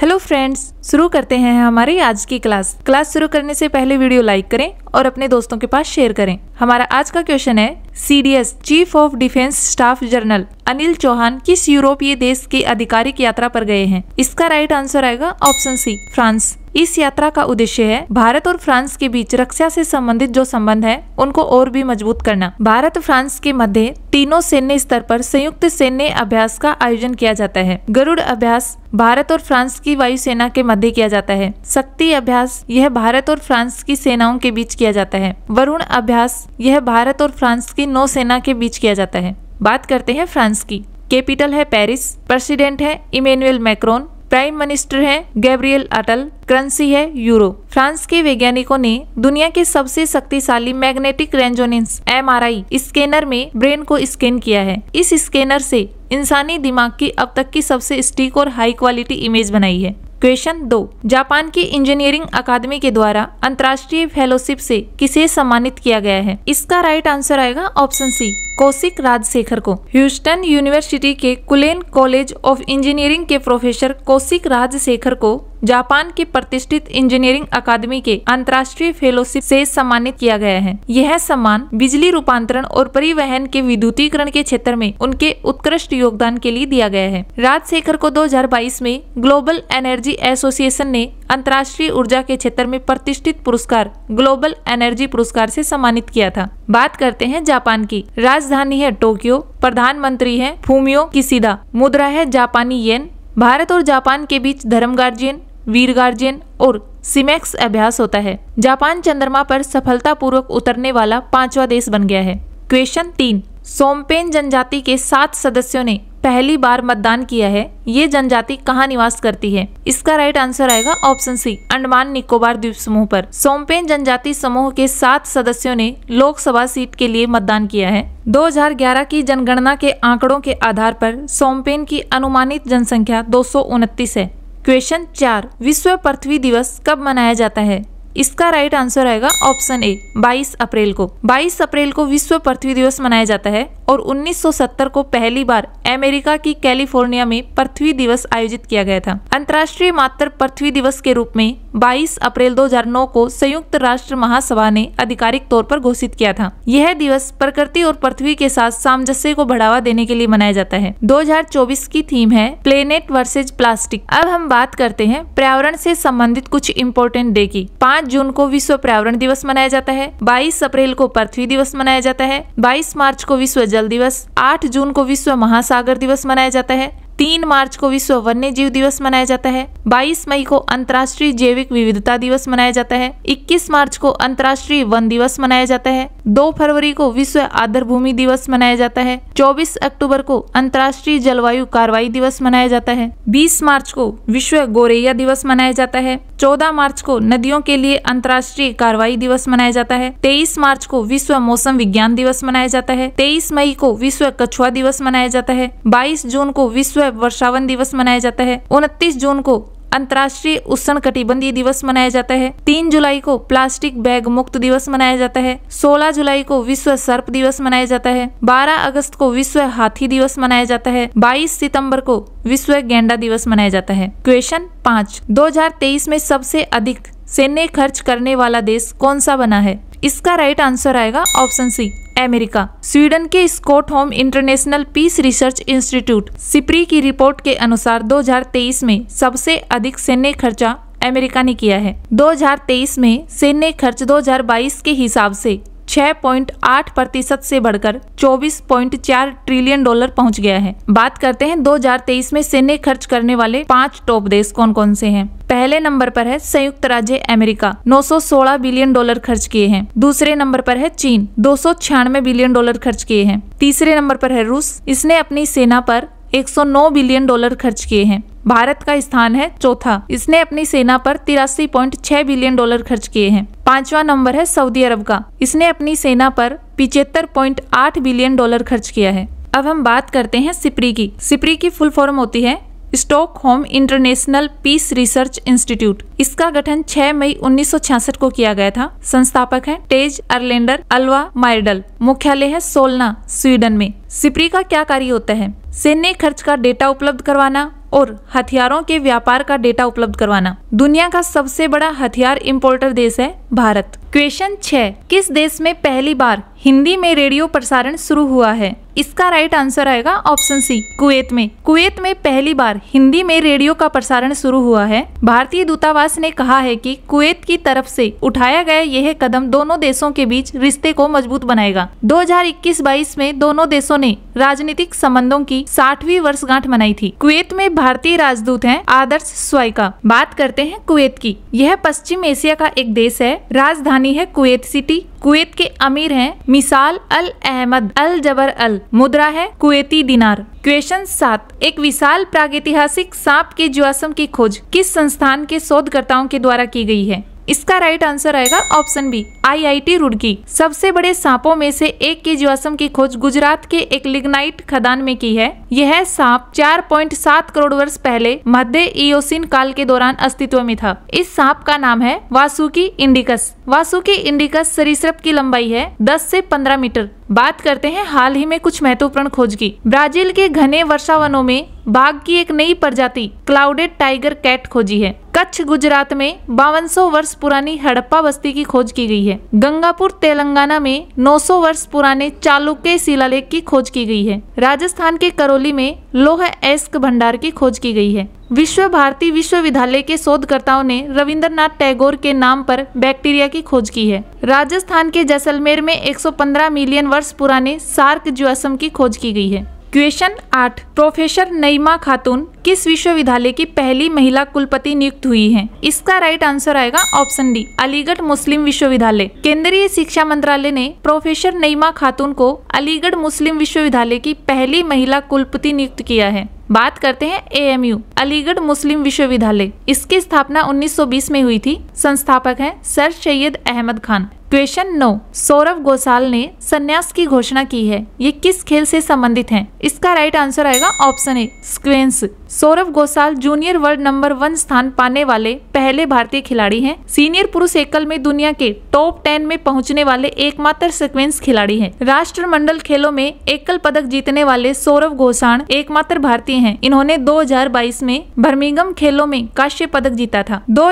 Hello friends शुरू करते हैं हमारी आज की क्लास क्लास शुरू करने से पहले वीडियो लाइक करें और अपने दोस्तों के पास शेयर करें हमारा आज का क्वेश्चन है CDS chief of defence staff general Anil Chauhan किस यूरोपीय देश के आधिकारिक यात्रा पर गए हैं इसका राइट आंसर आएगा ऑप्शन सी फ्रांस इस यात्रा का उद्देश्य है भारत और फ्रांस के बीच रक्षा से संबंधित जो संबंध है उनको और भी मजबूत करना भारत फ्रांस के मध्य तीनों सैन्य स्तर पर संयुक्त सैन्य अभ्यास का आयोजन किया जाता है गरुड़ अभ्यास भारत और फ्रांस की वायुसेना के मध्य किया जाता है शक्ति अभ्यास यह भारत और फ्रांस की सेनाओं के बीच किया जाता है वरुण अभ्यास यह भारत और फ्रांस की नौसेना के बीच किया जाता है बात करते हैं फ्रांस की कैपिटल है पेरिस प्रेसिडेंट है इमेनुअल मैक्रोन प्राइम मिनिस्टर हैं गैब्रियल अटल करेंसी है यूरो फ्रांस के वैज्ञानिकों ने दुनिया के सबसे शक्तिशाली मैग्नेटिक रेंजोनेंस एम स्कैनर में ब्रेन को स्कैन किया है इस स्कैनर से इंसानी दिमाग की अब तक की सबसे स्टीक और हाई क्वालिटी इमेज बनाई है क्वेश्चन दो जापान की इंजीनियरिंग अकादमी के द्वारा अंतर्राष्ट्रीय फेलोशिप से किसे सम्मानित किया गया है इसका राइट आंसर आएगा ऑप्शन सी कौशिक राजशेखर को ह्यूस्टन यूनिवर्सिटी के कुलेन कॉलेज ऑफ इंजीनियरिंग के प्रोफेसर कौशिक राजशेखर को जापान की प्रतिष्ठित इंजीनियरिंग अकादमी के अंतर्राष्ट्रीय फेलोशिप से सम्मानित किया गया है यह सम्मान बिजली रूपांतरण और परिवहन के विद्युतीकरण के क्षेत्र में उनके उत्कृष्ट योगदान के लिए दिया गया है राजशेखर को 2022 में ग्लोबल एनर्जी एसोसिएशन ने अंतर्राष्ट्रीय ऊर्जा के क्षेत्र में प्रतिष्ठित पुरस्कार ग्लोबल एनर्जी पुरस्कार से सम्मानित किया था बात करते हैं जापान की राजधानी है टोक्यो प्रधानमंत्री है फूमियो किसीदा मुद्रा है जापानी येन भारत और जापान के बीच धर्म गार्जियन वीर गार्जियन और सिमेक्स अभ्यास होता है जापान चंद्रमा पर सफलतापूर्वक उतरने वाला पांचवा देश बन गया है क्वेश्चन तीन सोमपेन जनजाति के सात सदस्यों ने पहली बार मतदान किया है ये जनजाति कहाँ निवास करती है इसका राइट आंसर आएगा ऑप्शन सी अंडमान निकोबार द्वीप समूह पर सोमपेन जनजाति समूह के सात सदस्यों ने लोकसभा सीट के लिए मतदान किया है 2011 की जनगणना के आंकड़ों के आधार पर सोमपेन की अनुमानित जनसंख्या दो है क्वेश्चन चार विश्व पृथ्वी दिवस कब मनाया जाता है इसका राइट आंसर आएगा ऑप्शन ए 22 अप्रैल को 22 अप्रैल को विश्व पृथ्वी दिवस मनाया जाता है और 1970 को पहली बार अमेरिका की कैलिफोर्निया में पृथ्वी दिवस आयोजित किया गया था अंतर्राष्ट्रीय मातृ पृथ्वी दिवस के रूप में 22 अप्रैल 2009 को संयुक्त राष्ट्र महासभा ने आधिकारिक तौर पर घोषित किया था यह दिवस प्रकृति और पृथ्वी के साथ सामंजस्य को बढ़ावा देने के लिए मनाया जाता है 2024 की थीम है प्लेनेट वर्सेज प्लास्टिक अब हम बात करते हैं पर्यावरण से संबंधित कुछ इम्पोर्टेंट डे की पाँच पाँच जून को विश्व पर्यावरण दिवस मनाया जाता है बाईस अप्रैल को पृथ्वी दिवस मनाया जाता है बाईस मार्च को विश्व जल दिवस आठ जून को विश्व महासागर दिवस मनाया जाता है तीन मार्च को विश्व वन्य जीव दिवस मनाया जाता है बाईस मई को अंतर्राष्ट्रीय जैविक विविधता दिवस मनाया जाता है इक्कीस मार्च को अंतर्राष्ट्रीय वन दिवस मनाया जाता है दो फरवरी को विश्व आदर भूमि दिवस मनाया जाता है चौबीस अक्टूबर को अंतर्राष्ट्रीय जलवायु कार्रवाई दिवस मनाया जाता है बीस मार्च को विश्व गोरैया दिवस मनाया जाता है 14 मार्च को नदियों के लिए अंतर्राष्ट्रीय कार्रवाई दिवस मनाया जाता है 23 मार्च को विश्व मौसम विज्ञान दिवस मनाया जाता है 23 मई को विश्व कछुआ दिवस मनाया जाता है 22 जून को विश्व वर्षावन दिवस मनाया जाता है 29 जून को अंतर्राष्ट्रीय उष्ण कटिबंधीय दिवस मनाया जाता है तीन जुलाई को प्लास्टिक बैग मुक्त दिवस मनाया जाता है सोलह जुलाई को विश्व सर्प दिवस मनाया जाता है बारह अगस्त को विश्व हाथी दिवस मनाया जाता है बाईस सितम्बर को विश्व गेंडा दिवस मनाया जाता है क्वेश्चन पाँच तेईस में सबसे अधिक सैन्य खर्च करने वाला देश कौन सा बना है इसका राइट आंसर आएगा ऑप्शन सी अमेरिका स्वीडन के Stockholm international peace research institute SIPRI की रिपोर्ट के अनुसार 2023 में सबसे अधिक सैन्य खर्चा अमेरिका ने किया है 2023 में सैन्य खर्च 2022 के हिसाब से 6.8 प्रतिशत से बढ़कर 24.4 ट्रिलियन डॉलर पहुंच गया है बात करते हैं 2023 में सैन्य खर्च करने वाले पांच टॉप देश कौन कौन से हैं पहले नंबर पर है संयुक्त राज्य अमेरिका 916 बिलियन डॉलर खर्च किए हैं दूसरे नंबर पर है चीन दो बिलियन डॉलर खर्च किए हैं तीसरे नंबर पर है रूस इसने अपनी सेना पर 109 बिलियन डॉलर खर्च किए हैं भारत का स्थान है चौथा इसने अपनी सेना पर तिरासी पॉइंट छह बिलियन डॉलर खर्च किए हैं पांचवा नंबर है सऊदी अरब का इसने अपनी सेना पर पिचहत्तर पॉइंट आठ बिलियन डॉलर खर्च किया है अब हम बात करते हैं सिपरी की सिपरी की फुल फॉर्म होती है home international peace research institute इसका गठन 6 मई 1966 को किया गया था संस्थापक है टेज अर्लेंडर अल्वा मायडल मुख्यालय है सोलना स्वीडन में सिपरी का क्या कार्य होता है सैन्य खर्च का डेटा उपलब्ध करवाना और हथियारों के व्यापार का डेटा उपलब्ध करवाना दुनिया का सबसे बड़ा हथियार इम्पोर्टर देश है भारत क्वेश्चन छः किस देश में पहली बार हिंदी में रेडियो प्रसारण शुरू हुआ है इसका राइट आंसर आएगा ऑप्शन सी कुवैत में कुवैत में पहली बार हिंदी में रेडियो का प्रसारण शुरू हुआ है भारतीय दूतावास ने कहा है कि कुवैत की तरफ से उठाया गया यह कदम दोनों देशों के बीच रिश्ते को मजबूत बनाएगा 2021-22 में दोनों देशों ने राजनीतिक संबंधों की साठवी वर्षगांठ मनाई थी कुवैत में भारतीय राजदूत है आदर्श स्वाइका बात करते हैं कुवैत की यह पश्चिम एशिया का एक देश है राजधानी राजधानी है कुवैत सिटी कुवैत के अमीर हैं मिसाल अल अहमद अल जबर अल मुद्रा है कुवैती दिनार क्वेश्चन सात एक विशाल प्रागैतिहासिक सांप के जुआसम की खोज किस संस्थान के शोधकर्ताओं के द्वारा की गई है इसका राइट आंसर आएगा ऑप्शन बी आईआईटी रुड़की सबसे बड़े सांपों में से एक के जीवाश्म की खोज गुजरात के एक लिग्नाइट खदान में की है यह सांप 4.7 करोड़ वर्ष पहले मध्य इयोसिन काल के दौरान अस्तित्व में था इस सांप का नाम है वासुकी इंडिकस वासुकी इंडिका सरीसृप की लंबाई है 10 से 15 मीटर बात करते हैं हाल ही में कुछ महत्वपूर्ण खोज की ब्राजील के घने वर्षा वनों में बाघ की एक नई प्रजाति क्लाउडेड टाइगर कैट खोजी है कच्छ गुजरात में बावन वर्ष पुरानी हड़प्पा बस्ती की खोज की गई है गंगापुर तेलंगाना में 900 वर्ष पुराने चालुक्य शिलालेख की खोज की गई है राजस्थान के करौली में लोह एस्क भंडार की खोज की गई है विश्व भारती विश्वविद्यालय के शोधकर्ताओं ने रविंद्रनाथ टैगोर के नाम पर बैक्टीरिया की खोज की है राजस्थान के जैसलमेर में 115 मिलियन वर्ष पुराने सार्क ज्वासम की खोज की गई है क्वेश्चन आठ प्रोफेसर नईमा खातून किस विश्वविद्यालय की पहली महिला कुलपति नियुक्त हुई हैं? इसका राइट आंसर आएगा ऑप्शन डी अलीगढ़ मुस्लिम विश्वविद्यालय केंद्रीय शिक्षा मंत्रालय ने प्रोफेसर नईमा खातून को अलीगढ़ मुस्लिम विश्वविद्यालय की पहली महिला कुलपति नियुक्त किया है बात करते हैं ए अलीगढ़ मुस्लिम विश्वविद्यालय इसकी स्थापना 1920 में हुई थी संस्थापक हैं सर सैयद अहमद खान क्वेश्चन नौ सौरभ गोसाल ने सन्यास की घोषणा की है ये किस खेल से संबंधित है इसका राइट आंसर आएगा option A squash Saurabh Ghosal junior world number one स्थान पाने वाले पहले भारतीय खिलाड़ी हैं। सीनियर पुरुष एकल में दुनिया के टॉप टेन में पहुंचने वाले एकमात्र सिक्वेंस खिलाड़ी हैं। राष्ट्रमंडल खेलों में एकल पदक जीतने वाले सौरभ घोषाण एकमात्र भारतीय है इन्होंने दो में बर्मिंगम खेलों में काश्य पदक जीता था दो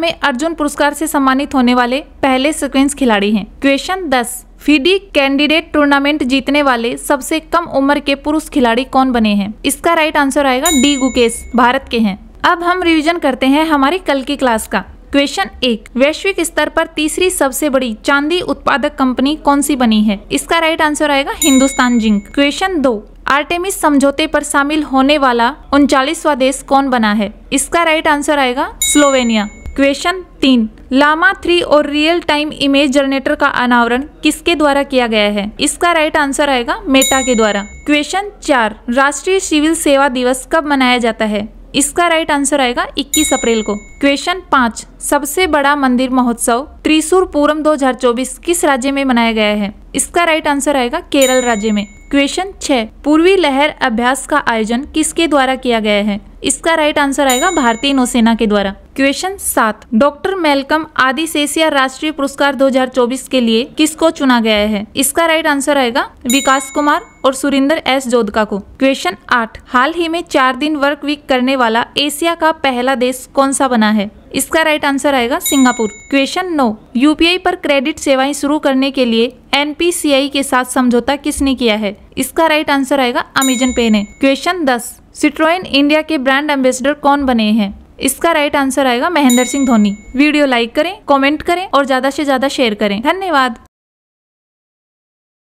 में अर्जुन पुरस्कार ऐसी सम्मानित होने वाले पहले सिक्वेंस साइंस खिलाड़ी हैं क्वेश्चन दस फीडी कैंडिडेट टूर्नामेंट जीतने वाले सबसे कम उम्र के पुरुष खिलाड़ी कौन बने हैं इसका राइट आंसर आएगा डी गुकेश भारत के हैं अब हम रिविजन करते हैं हमारी कल की क्लास का क्वेश्चन एक वैश्विक स्तर पर तीसरी सबसे बड़ी चांदी उत्पादक कंपनी कौन सी बनी है इसका राइट आंसर आएगा हिंदुस्तान जिंक क्वेश्चन दो आर्टेमिस समझौते पर शामिल होने वाला उनचालीसवा देश कौन बना है इसका राइट आंसर आएगा स्लोवेनिया क्वेश्चन तीन लामा थ्री और रियल टाइम इमेज जनरेटर का अनावरण किसके द्वारा किया गया है इसका राइट आंसर आएगा मेटा के द्वारा क्वेश्चन चार राष्ट्रीय सिविल सेवा दिवस कब मनाया जाता है इसका राइट आंसर आएगा 21 अप्रैल को क्वेश्चन पाँच सबसे बड़ा मंदिर महोत्सव त्रिशूर पूरम 2024 किस राज्य में मनाया गया है इसका राइट आंसर आएगा केरल राज्य में क्वेश्चन छह पूर्वी लहर अभ्यास का आयोजन किसके द्वारा किया गया है इसका राइट आंसर आएगा भारतीय नौसेना के द्वारा क्वेश्चन सात डॉक्टर मेलकम आदि सेसिया राष्ट्रीय पुरस्कार 2024 के लिए किसको चुना गया है इसका राइट आंसर आएगा विकास कुमार और सुरेंद्र एस जोधका को क्वेश्चन आठ हाल ही में चार दिन वर्क वीक करने वाला एशिया का पहला देश कौन सा बना है इसका राइट आंसर आएगा सिंगापुर क्वेश्चन नौ यूपीआई पर क्रेडिट सेवाएं शुरू करने के लिए एनपीसीआई के साथ समझौता किसने किया है इसका राइट आंसर आएगा अमेजन पे ने क्वेश्चन दस सिट्रोइन इंडिया के ब्रांड एम्बेसडर कौन बने हैं इसका राइट आंसर आएगा महेंद्र सिंह धोनी वीडियो लाइक करें कमेंट करें और ज्यादा से ज्यादा शेयर करें धन्यवाद